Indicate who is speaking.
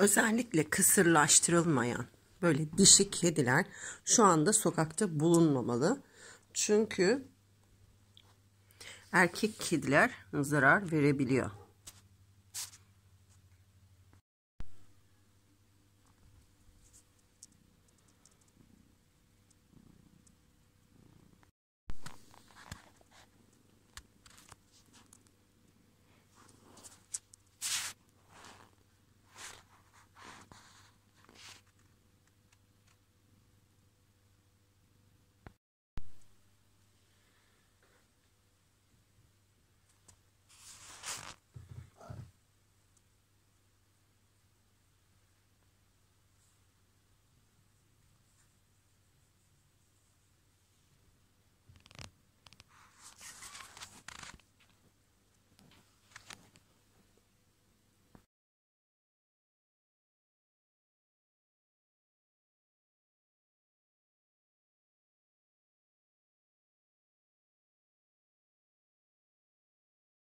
Speaker 1: özellikle kısırlaştırılmayan böyle dişik kediler şu anda sokakta bulunmamalı. Çünkü erkek kediler zarar verebiliyor.